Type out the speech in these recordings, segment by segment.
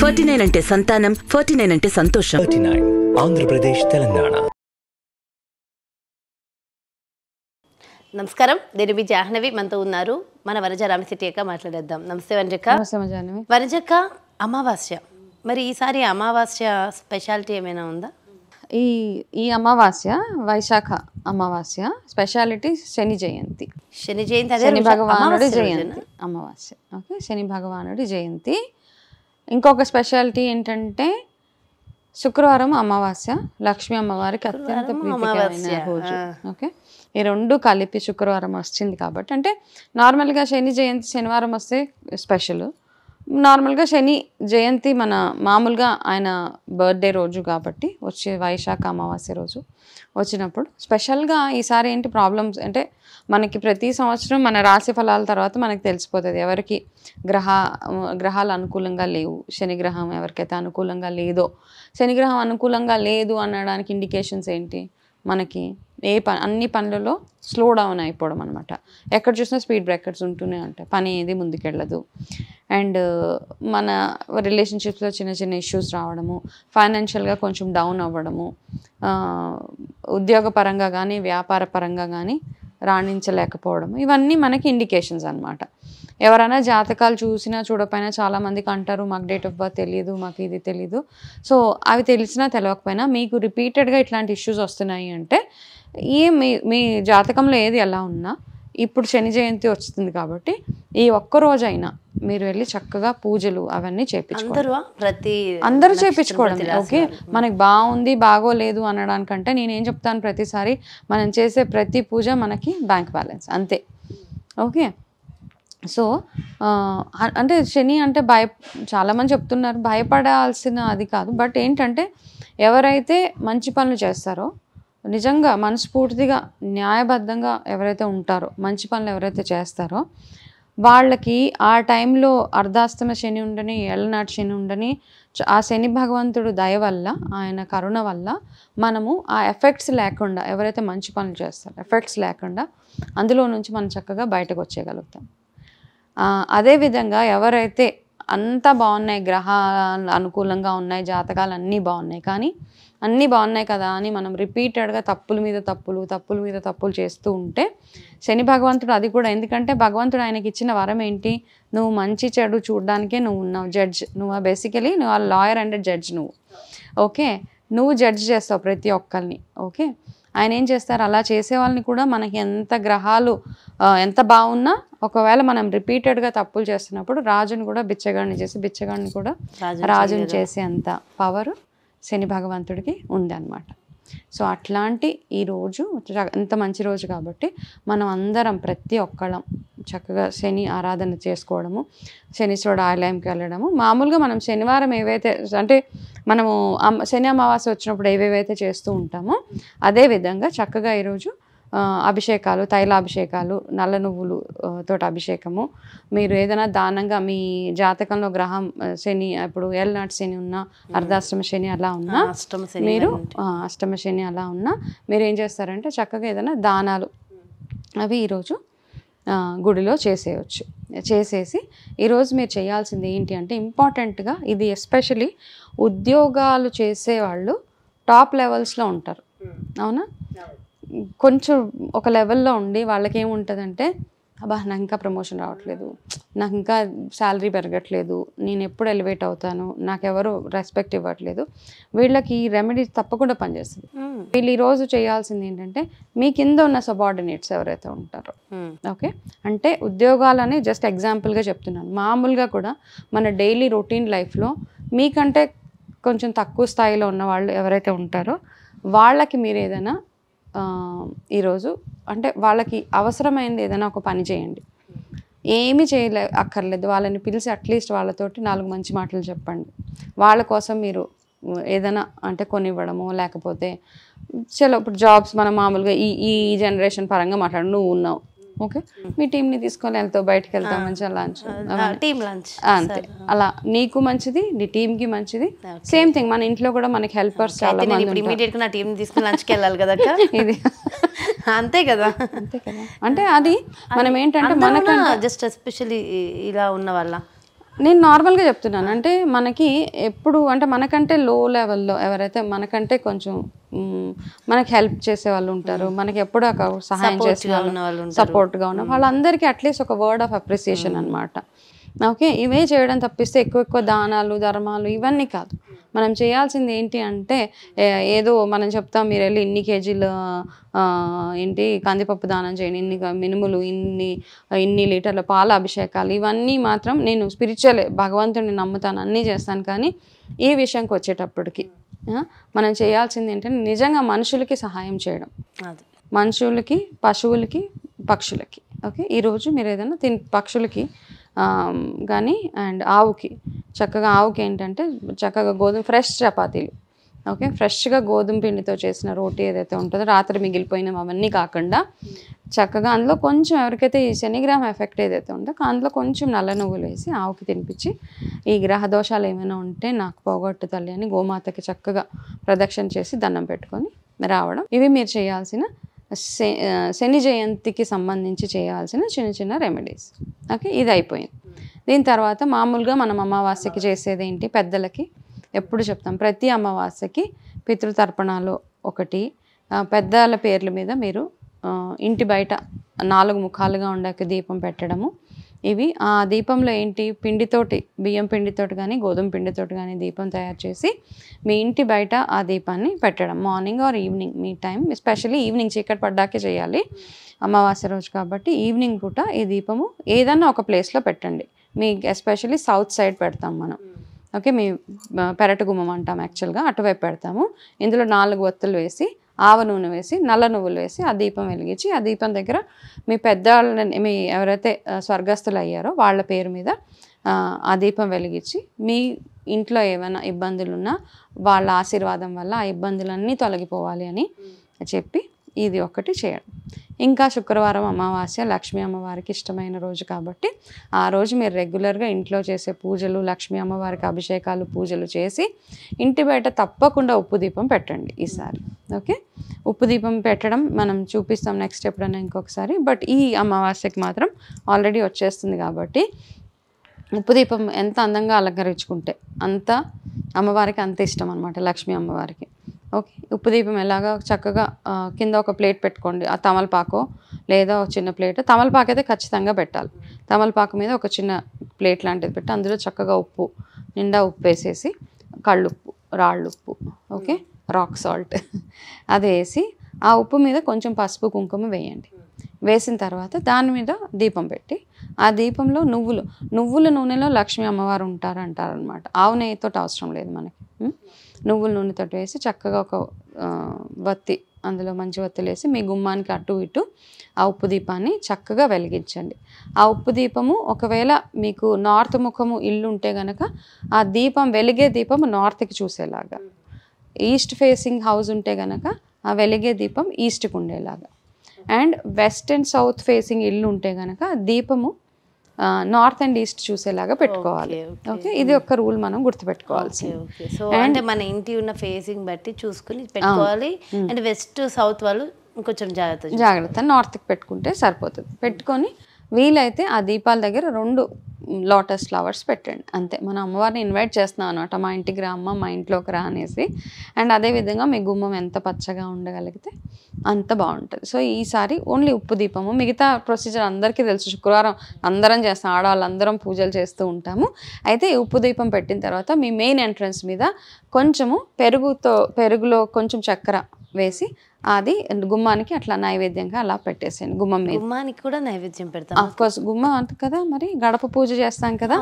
forty nine అంటే సంతానం forty nine అంటే సంతోషం నైన్ ఆంధ్రప్రదేశ్ తెలంగాణ నమస్కారం నేను మీ జాహ్నవి మనతో ఉన్నారు మన వరజ రామశెట్టి యొక్క మాట్లాడేద్దాం నమస్తే వరజక్క వరజక్క అమావాస్య మరి ఈసారి అమావాస్య స్పెషాలిటీ ఏమైనా ఉందా ఈ ఈ అమావాస్య వైశాఖ అమావాస్య స్పెషాలిటీ శని జయంతి శని జయంతి శని భగవానుడి జయంతి అమావాస్య ఓకే శని భగవానుడి జయంతి ఇంకొక స్పెషాలిటీ ఏంటంటే శుక్రవారం అమావాస్య లక్ష్మీ అమ్మవారికి అత్యంత ప్రీతికరమైన రోజు ఓకే ఈ రెండు కలిపి శుక్రవారం వచ్చింది కాబట్టి అంటే నార్మల్గా శని జయంతి శనివారం వస్తే స్పెషల్ నార్మల్గా శని జయంతి మన మామూలుగా ఆయన బర్త్డే రోజు కాబట్టి వచ్చే వైశాఖ అమావాస్య రోజు వచ్చినప్పుడు స్పెషల్గా ఈసారి ఏంటి ప్రాబ్లమ్స్ అంటే మనకి ప్రతి సంవత్సరం మన రాశి ఫలాల తర్వాత మనకి తెలిసిపోతుంది ఎవరికి గ్రహ గ్రహాలు అనుకూలంగా లేవు శనిగ్రహం ఎవరికైతే అనుకూలంగా లేదో శనిగ్రహం అనుకూలంగా లేదు అనడానికి ఇండికేషన్స్ ఏంటి మనకి ఏ పని అన్ని పనులలో స్లో డౌన్ అయిపోవడం అనమాట ఎక్కడ చూసినా స్పీడ్ బ్రేకర్స్ ఉంటూనే ఉంటాయి పని ఏది ముందుకెళ్ళదు అండ్ మన రిలేషన్షిప్స్లో చిన్న చిన్న ఇష్యూస్ రావడము ఫైనాన్షియల్గా కొంచెం డౌన్ అవ్వడము ఉద్యోగ పరంగా కానీ వ్యాపార పరంగా కానీ రాణించలేకపోవడం ఇవన్నీ మనకి ఇండికేషన్స్ అనమాట ఎవరైనా జాతకాలు చూసినా చూడకపోయినా చాలామందికి అంటారు మాకు డేట్ ఆఫ్ బర్త్ తెలియదు మాకు ఇది తెలీదు సో అవి తెలిసినా తెలియకపోయినా మీకు రిపీటెడ్గా ఇట్లాంటి ఇష్యూస్ వస్తున్నాయి అంటే ఈ మీ మీ జాతకంలో ఏది ఎలా ఉన్నా ఇప్పుడు శని జయంతి వస్తుంది కాబట్టి ఈ ఒక్క రోజైనా మీరు వెళ్ళి చక్కగా పూజలు అవన్నీ చేయించుకోండి ప్రతి అందరూ చేయించుకోవడం ఓకే మనకి బాగుంది బాగోలేదు అనడానికంటే నేనేం చెప్తాను ప్రతిసారి మనం చేసే ప్రతి పూజ మనకి బ్యాంక్ బ్యాలెన్స్ అంతే ఓకే సో అంటే శని అంటే భయ చాలామంది చెప్తున్నారు భయపడాల్సిన అది కాదు బట్ ఏంటంటే ఎవరైతే మంచి పనులు చేస్తారో నిజంగా మనస్ఫూర్తిగా న్యాయబద్ధంగా ఎవరైతే ఉంటారో మంచి పనులు ఎవరైతే చేస్తారో వాళ్ళకి ఆ టైంలో అర్ధాస్తమ శని ఉండని ఎళ్ళనాటి శని ఉండని ఆ శని భగవంతుడు దయ వల్ల ఆయన కరుణ వల్ల మనము ఆ ఎఫెక్ట్స్ లేకుండా ఎవరైతే మంచి పనులు చేస్తారో ఎఫెక్ట్స్ లేకుండా అందులో నుంచి మనం చక్కగా బయటకు వచ్చేయగలుగుతాం అదేవిధంగా ఎవరైతే అంత బాగున్నాయి గ్రహాలు అనుకూలంగా ఉన్నాయి జాతకాలు అన్నీ బాగున్నాయి కానీ అన్నీ బాగున్నాయి కదా అని మనం రిపీటెడ్గా తప్పుల మీద తప్పులు తప్పుల మీద తప్పులు చేస్తూ ఉంటే శని భగవంతుడు అది కూడా ఎందుకంటే భగవంతుడు ఆయనకి ఇచ్చిన వరం ఏంటి నువ్వు మంచి చెడు చూడడానికే నువ్వు ఉన్నావు జడ్జ్ నువ్వు బేసికలీ నువ్వు ఆ లాయర్ అండ్ జడ్జ్ నువ్వు ఓకే నువ్వు జడ్జ్ చేస్తావు ప్రతి ఒక్కరిని ఓకే ఆయన ఏం చేస్తారు అలా చేసే వాళ్ళని కూడా మనకి ఎంత గ్రహాలు ఎంత బాగున్నా ఒకవేళ మనం రిపీటెడ్గా తప్పులు చేస్తున్నప్పుడు రాజుని కూడా బిచ్చగాడిని చేసి బిచ్చగాడిని కూడా రాజుని చేసే అంత పవర్ శని భగవంతుడికి ఉంది అనమాట సో అట్లాంటి ఈ రోజు ఎంత మంచి రోజు కాబట్టి మనం అందరం ప్రతి ఒక్కళ్ళం చక్కగా శని ఆరాధన చేసుకోవడము శనీశ్వరుడు ఆలయంకి వెళ్ళడము మామూలుగా మనం శనివారం ఏవైతే అంటే మనము శని అమావాస్య వచ్చినప్పుడు ఏవేవైతే చేస్తూ ఉంటామో అదే విధంగా చక్కగా ఈరోజు అభిషేకాలు తైలాభిషేకాలు నల్ల నువ్వులు తోటి అభిషేకము మీరు ఏదైనా దానంగా మీ జాతకంలో గ్రహం శని ఇప్పుడు ఎల్నాట్ శని ఉన్నా అర్ధాష్టమ శని అలా ఉన్నా మీరు అష్టమ శని అలా ఉన్నా మీరు ఏం చేస్తారంటే చక్కగా ఏదైనా దానాలు అవి ఈరోజు గుడిలో చేసేయచ్చు చేసేసి ఈరోజు మీరు చేయాల్సింది ఏంటి అంటే ఇంపార్టెంట్గా ఇది ఎస్పెషలీ ఉద్యోగాలు చేసేవాళ్ళు టాప్ లెవెల్స్లో ఉంటారు అవునా కొంచెం ఒక లెవెల్లో ఉండి వాళ్ళకి ఏముంటుందంటే అబ్బా నాకు ఇంకా ప్రమోషన్ రావట్లేదు నాకు ఇంకా శాలరీ పెరగట్లేదు నేను ఎప్పుడు ఎలివేట్ అవుతాను నాకెవరు రెస్పెక్ట్ ఇవ్వట్లేదు వీళ్ళకి ఈ రెమెడీ తప్పకుండా పనిచేస్తుంది వీళ్ళు ఈరోజు చేయాల్సింది ఏంటంటే మీ కింద ఉన్న సబార్డినేట్స్ ఎవరైతే ఉంటారో ఓకే అంటే ఉద్యోగాలని జస్ట్ ఎగ్జాంపుల్గా చెప్తున్నాను మామూలుగా కూడా మన డైలీ రొటీన్ లైఫ్లో మీకంటే కొంచెం తక్కువ స్థాయిలో ఉన్న వాళ్ళు ఎవరైతే ఉంటారో వాళ్ళకి మీరు ఏదైనా ఈరోజు అంటే వాళ్ళకి అవసరమైంది ఏదైనా ఒక పని చేయండి ఏమీ చేయలే అక్కర్లేదు వాళ్ళని పిలిచి అట్లీస్ట్ వాళ్ళతోటి నాలుగు మంచి మాటలు చెప్పండి వాళ్ళ కోసం మీరు ఏదైనా అంటే కొనివ్వడము లేకపోతే చలో ఇప్పుడు జాబ్స్ మనం మామూలుగా ఈ ఈ జనరేషన్ పరంగా మాట్లాడు నువ్వు ఉన్నావు ఓకే మీ టీంని తీసుకొని వెళ్తావు బయటకు వెళ్తావు మంచిగా లంచ్ లంచ్ అంతే అలా నీకు మంచిది నీ టీంకి మంచిది సేమ్ థింగ్ మన ఇంట్లో కూడా మనకి హెల్పర్స్ చాలా ఇమీడియట్గా నా వెళ్ళాలి కదా ఇది అంతే కదా అంతే కదా అంటే అది మనం ఏంటంటే మనకు జస్ట్ ఎస్పెషల్లీ ఇలా ఉన్న వాళ్ళ నేను నార్మల్గా చెప్తున్నాను అంటే మనకి ఎప్పుడు అంటే మనకంటే లో లెవెల్లో ఎవరైతే మనకంటే కొంచెం మనకి హెల్ప్ చేసే వాళ్ళు ఉంటారు మనకి ఎప్పుడు సహాయం చేసే వాళ్ళు సపోర్ట్గా ఉన్న వాళ్ళందరికీ అట్లీస్ట్ ఒక వర్డ్ ఆఫ్ అప్రిసియేషన్ అనమాట ఓకే ఇవే చేయడం తప్పిస్తే ఎక్కువ ఎక్కువ దానాలు ధర్మాలు ఇవన్నీ కాదు మనం చేయాల్సింది ఏంటి అంటే ఏదో మనం చెప్తాం మీరు వెళ్ళి ఇన్ని కేజీలు ఏంటి కందిపప్పు దానం చేయండి ఇన్ని మినుములు ఇన్ని ఇన్ని లీటర్ల పాల అభిషేకాలు ఇవన్నీ మాత్రం నేను స్పిరిచువల్ భగవంతుడిని నమ్ముతాను అన్నీ చేస్తాను కానీ ఈ విషయంకి వచ్చేటప్పటికి మనం చేయాల్సింది ఏంటంటే నిజంగా మనుషులకి సహాయం చేయడం మనుషులకి పశువులకి పక్షులకి ఓకే ఈరోజు మీరు ఏదైనా తిని పక్షులకి కానీ అండ్ ఆవుకి చక్కగా ఆవుకి ఏంటంటే చక్కగా గోధుమ ఫ్రెష్ చపాతీలు ఓకే ఫ్రెష్గా గోధుమ పిండితో చేసిన రోటీ ఏదైతే ఉంటుందో రాత్రి మిగిలిపోయినవి అవన్నీ కాకుండా చక్కగా అందులో కొంచెం ఎవరికైతే ఈ శనిగ్రహం ఎఫెక్ట్ ఏదైతే ఉందో అందులో కొంచెం నల్ల నువ్వులు వేసి ఆవుకి తినిపించి ఈ గ్రహ దోషాలు ఏమైనా ఉంటే నాకు పోగొట్టు తల్లి అని గోమాతకి చక్కగా ప్రదక్షిణ చేసి దండం పెట్టుకొని రావడం ఇవి మీరు చేయాల్సిన శని జయంతికి సంబంధించి చేయాల్సిన చిన్న చిన్న రెమెడీస్ ఓకే ఇది అయిపోయింది దీని తర్వాత మామూలుగా మనం అమావాస్యకి చేసేది ఏంటి పెద్దలకి ఎప్పుడు చెప్తాం ప్రతి అమావాస్యకి పితృతర్పణాలు ఒకటి పెద్దల పేర్ల మీద మీరు ఇంటి బయట నాలుగు ముఖాలుగా ఉండక దీపం పెట్టడము ఇవి ఆ దీపంలో ఏంటి పిండితోటి బియ్యం పిండితోటి కానీ గోధుమ పిండితోటి కానీ దీపం తయారు చేసి మీ ఇంటి బయట ఆ దీపాన్ని పెట్టడం మార్నింగ్ ఆర్ ఈవినింగ్ మీ టైం ఎస్పెషల్లీ ఈవినింగ్ చీకటి పడ్డాకే చేయాలి అమావాస్య రోజు కాబట్టి ఈవినింగ్ పూట ఈ దీపము ఏదన్నా ఒక ప్లేస్లో పెట్టండి మీ ఎస్పెషల్లీ సౌత్ సైడ్ పెడతాం మనం ఓకే మీ పెరటగుమ్మం అంటాం యాక్చువల్గా అటువైపు పెడతాము ఇందులో నాలుగు ఒత్తులు వేసి ఆవ నూనె వేసి నల్ల నువ్వులు వేసి ఆ దీపం వెలిగించి ఆ దీపం దగ్గర మీ పెద్దవాళ్ళని మీ ఎవరైతే స్వర్గస్థులు అయ్యారో వాళ్ళ పేరు మీద ఆ దీపం వెలిగించి మీ ఇంట్లో ఏమైనా ఉన్నా వాళ్ళ ఆశీర్వాదం వల్ల ఆ ఇబ్బందులన్నీ తొలగిపోవాలి అని చెప్పి ఇది ఒకటి చేయడం ఇంకా శుక్రవారం అమావాస్య లక్ష్మీ అమ్మవారికి ఇష్టమైన రోజు కాబట్టి ఆ రోజు మీరు రెగ్యులర్గా ఇంట్లో చేసే పూజలు లక్ష్మీ అమ్మవారికి అభిషేకాలు పూజలు చేసి ఇంటి బయట తప్పకుండా ఉప్పు దీపం పెట్టండి ఈసారి ఓకే ఉప్పు దీపం పెట్టడం మనం చూపిస్తాం నెక్స్ట్ ఎప్పుడైనా ఇంకొకసారి బట్ ఈ అమావాస్యకి మాత్రం ఆల్రెడీ వచ్చేస్తుంది కాబట్టి ఉప్పు దీపం ఎంత అందంగా అలంకరించుకుంటే అంత అమ్మవారికి అంత ఇష్టం అనమాట లక్ష్మీ అమ్మవారికి ఓకే ఉప్పు దీపం ఎలాగా చక్కగా కింద ఒక ప్లేట్ పెట్టుకోండి ఆ తమలపాకో లేదా ఒక చిన్న ప్లేట్ తమలపాకు అయితే ఖచ్చితంగా పెట్టాలి తమలపాకు మీద ఒక చిన్న ప్లేట్ లాంటిది పెట్టి అందులో చక్కగా ఉప్పు నిండా ఉప్పు వేసేసి కళ్ళుప్పు రాళ్ళుప్పు ఓకే రాక్ సాల్ట్ అది వేసి ఆ ఉప్పు మీద కొంచెం పసుపు కుంకుమ వేయండి వేసిన తర్వాత దాని మీద దీపం పెట్టి ఆ దీపంలో నువ్వులు నువ్వుల నూనెలో లక్ష్మీ అమ్మవారు ఉంటారు అంటారనమాట ఆవు నెయ్యితో అవసరం లేదు మనకి నువ్వుల నూనెతో వేసి చక్కగా ఒక వత్తి అందులో మంచి వేసి మీ గుమ్మానికి అటు ఇటు ఆ ఉప్పు దీపాన్ని చక్కగా వెలిగించండి ఆ ఉప్పు దీపము ఒకవేళ మీకు నార్త్ ముఖము ఇల్లు ఉంటే గనక ఆ దీపం వెలిగే దీపం నార్త్కి చూసేలాగా ఈస్ట్ ఫేసింగ్ హౌస్ ఉంటే గనక ఆ వెలిగే దీపం ఈస్ట్కి ఉండేలాగా and west and south facing ఇల్లు ఉంటే గనక దీపము నార్త్ అండ్ ఈస్ట్ చూసేలాగా పెట్టుకోవాలి ఓకే ఇది ఒక రూల్ మనం గుర్తుపెట్టుకోవాల్సి అంటే మన ఇంటి ఉన్న ఫేసింగ్ బట్టి చూసుకుని పెట్టుకోవాలి అండ్ వెస్ట్ సౌత్ వాళ్ళు ఇంకొంచెం జాగ్రత్త జాగ్రత్త నార్త్కి పెట్టుకుంటే సరిపోతుంది పెట్టుకొని వీలైతే ఆ దీపాల దగ్గర రెండు లోటస్ ఫ్లవర్స్ పెట్టండి అంతే మన అమ్మవారిని ఇన్వైట్ చేస్తున్నాం అనమాట మా ఇంటికి రా అమ్మ మా ఇంట్లోకి రా అనేసి అండ్ అదేవిధంగా మీ గుమ్మం ఎంత పచ్చగా ఉండగలిగితే అంత బాగుంటుంది సో ఈసారి ఓన్లీ ఉప్పు దీపము మిగతా ప్రొసీజర్ అందరికీ తెలుసు శుక్రవారం అందరం చేస్తాం ఆడవాళ్ళందరం పూజలు చేస్తూ ఉంటాము అయితే ఈ ఉప్పు దీపం పెట్టిన తర్వాత మీ మెయిన్ ఎంట్రన్స్ మీద కొంచెము పెరుగుతో పెరుగులో కొంచెం చక్కెర వేసి అది గుమ్మానికి అట్లా నైవేద్యంగా అలా పెట్టేసాను గుమ్మం మీద గుమ్మానికి కూడా నైవేద్యం పెడతాం ఆఫ్ కోర్స్ గుమ్మం అంత కదా మరి గడప పూజ చేస్తాం కదా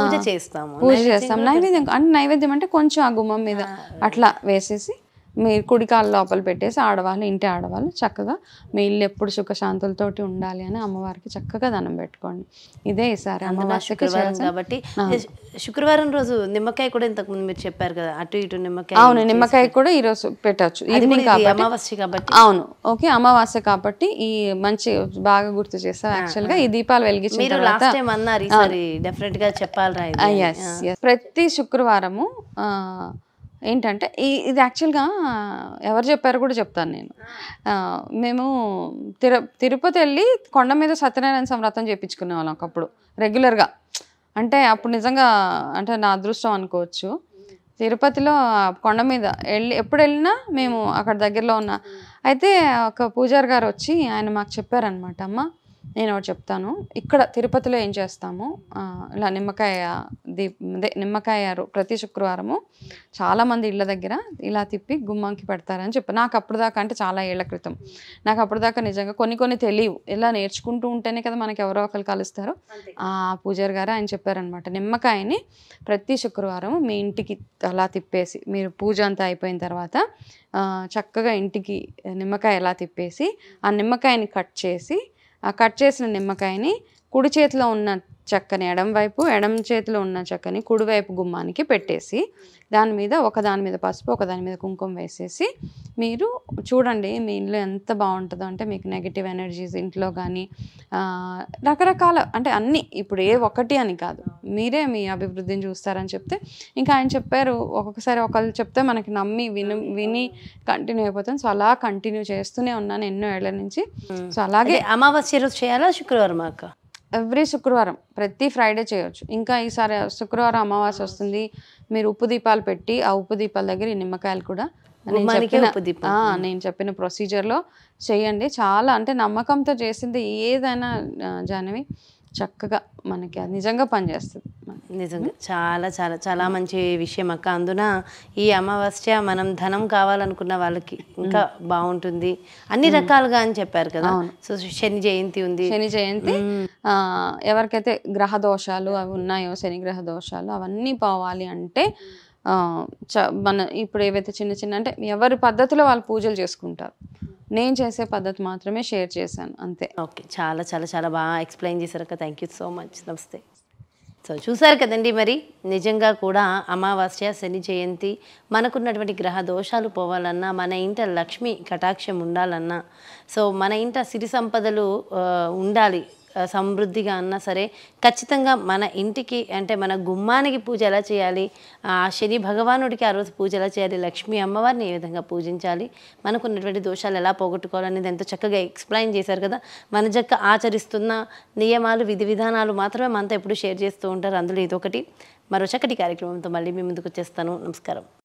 పూజ చేస్తాము పూజ చేస్తాం నైవేద్యం అంటే నైవేద్యం అంటే కొంచెం ఆ గుమ్మం మీద అట్లా వేసేసి మీరు కుడి కాళ్ళ లోపల పెట్టేసి ఆడవాళ్ళు ఇంటి ఆడవాళ్ళు చక్కగా మీ ఇల్లు ఎప్పుడు సుఖశాంతులతోటి ఉండాలి అని అమ్మవారికి చక్కగా దనం పెట్టుకోండి ఇదే ఈసారి కాబట్టి శుక్రవారం రోజు నిమ్మకాయ కూడా ఇంతకుముందు మీరు చెప్పారు కదా అటు ఇటు నిమ్మకాయ అవును నిమ్మకాయ కూడా ఈ రోజు పెట్టచ్చు ఈవినింగ్ అమావాస్య కాబట్టి అవును ఓకే అమావాస్య కాబట్టి ఈ మంచి బాగా గుర్తు చేస్తాం యాక్చువల్ గా ఈ దీపాలు వెలిగించిన గా చెప్పాలి ah, ప్రతి శుక్రవారము ఏంటంటే ఈ ఇది యాక్చువల్గా ఎవరు చెప్పారు కూడా చెప్తాను నేను మేము తిర తిరుపతి వెళ్ళి కొండ మీద సత్యనారాయణ సంవ్రతం చేయించుకునే వాళ్ళం ఒకప్పుడు రెగ్యులర్గా అంటే అప్పుడు నిజంగా అంటే నా అదృష్టం అనుకోవచ్చు తిరుపతిలో కొండ మీద వెళ్ళి ఎప్పుడు వెళ్ళినా మేము అక్కడ దగ్గరలో ఉన్న అయితే ఒక పూజారి గారు వచ్చి ఆయన మాకు చెప్పారనమాట అమ్మ నేను ఒకటి చెప్తాను ఇక్కడ తిరుపతిలో ఏం చేస్తాము ఇలా నిమ్మకాయ దీప్ అదే నిమ్మకాయ ప్రతి శుక్రవారము చాలామంది ఇళ్ళ దగ్గర ఇలా తిప్పి గుమ్మంకి పెడతారని చెప్పి నాకు అప్పుడు దాకా అంటే చాలా ఏళ్ల క్రితం నాకు అప్పుడు దాకా నిజంగా కొన్ని కొన్ని తెలియవు ఇలా నేర్చుకుంటూ ఉంటేనే కదా మనకి ఎవరో ఒకరు కలుస్తారు ఆ పూజారి గారు ఆయన చెప్పారనమాట నిమ్మకాయని ప్రతి శుక్రవారం మీ ఇంటికి అలా తిప్పేసి మీరు పూజ అంతా అయిపోయిన తర్వాత చక్కగా ఇంటికి నిమ్మకాయ ఎలా తిప్పేసి ఆ నిమ్మకాయని కట్ చేసి ఆ కట్ చేసిన నిమ్మకాయని కుడి చేతిలో ఉన్న చెక్కని ఎడంవైపు ఎడం చేతిలో ఉన్న చెక్కని కుడివైపు గుమ్మానికి పెట్టేసి దాని మీద ఒకదాని మీద పసుపు ఒకదాని మీద కుంకుమ వేసేసి మీరు చూడండి మీ ఇంట్లో ఎంత బాగుంటుందో అంటే మీకు నెగిటివ్ ఎనర్జీస్ ఇంట్లో కానీ రకరకాల అంటే అన్నీ ఇప్పుడు ఏ ఒకటి అని కాదు మీరే మీ అభివృద్ధిని చూస్తారని చెప్తే ఇంకా ఆయన చెప్పారు ఒక్కొక్కసారి ఒకళ్ళు చెప్తే మనకి నమ్మి విని విని కంటిన్యూ అయిపోతాం సో అలా కంటిన్యూ చేస్తూనే ఉన్నాను ఎన్నో ఏళ్ళ నుంచి సో అలాగే అమావాస్య రోజు చేయాలా శుక్రవారం అక్క ఎవ్రీ శుక్రవారం ప్రతి ఫ్రైడే చేయొచ్చు ఇంకా ఈసారి శుక్రవారం అమావాస్య వస్తుంది మీరు ఉప్పు దీపాలు పెట్టి ఆ ఉప్పు దీపాల దగ్గర ఈ నిమ్మకాయలు కూడా నేను చెప్పిన నేను చెప్పిన ప్రొసీజర్లో చేయండి చాలా అంటే నమ్మకంతో చేసింది ఏదైనా జానవి చక్కగా మనకి అది నిజంగా పనిచేస్తుంది నిజంగా చాలా చాలా చాలా మంచి విషయం అక్క అందున ఈ అమావాస్య మనం ధనం కావాలనుకున్న వాళ్ళకి ఇంకా బాగుంటుంది అన్ని రకాలుగా అని చెప్పారు కదా సో శని జయంతి ఉంది శని జయంతి ఎవరికైతే గ్రహ దోషాలు అవి ఉన్నాయో శని గ్రహ దోషాలు అవన్నీ పోవాలి అంటే చ మన ఇప్పుడు ఏవైతే చిన్న చిన్న అంటే ఎవరి పద్ధతిలో వాళ్ళు పూజలు చేసుకుంటారు నేను చేసే పద్ధతి మాత్రమే షేర్ చేశాను అంతే ఓకే చాలా చాలా చాలా బాగా ఎక్స్ప్లెయిన్ చేశారు అక్క థ్యాంక్ యూ సో మచ్ నమస్తే సో చూసారు కదండి మరి నిజంగా కూడా అమావాస్య శని జయంతి మనకున్నటువంటి గ్రహ దోషాలు పోవాలన్నా మన ఇంట లక్ష్మి కటాక్షం ఉండాలన్నా సో మన ఇంట సిరి సంపదలు ఉండాలి సమృద్ధిగా అన్నా సరే ఖచ్చితంగా మన ఇంటికి అంటే మన గుమ్మానికి పూజ ఎలా చేయాలి ఆ శని భగవానుడికి ఆ రోజు పూజ ఎలా చేయాలి లక్ష్మీ అమ్మవారిని ఏ విధంగా పూజించాలి మనకున్నటువంటి దోషాలు ఎలా పోగొట్టుకోవాలనేది ఎంతో చక్కగా ఎక్స్ప్లెయిన్ చేశారు కదా మన జక్క ఆచరిస్తున్న నియమాలు విధి విధానాలు మాత్రమే మనతో ఎప్పుడు షేర్ చేస్తూ ఉంటారు అందులో ఇదొకటి మరో చక్కటి కార్యక్రమంతో మళ్ళీ మీ ముందుకు వచ్చేస్తాను నమస్కారం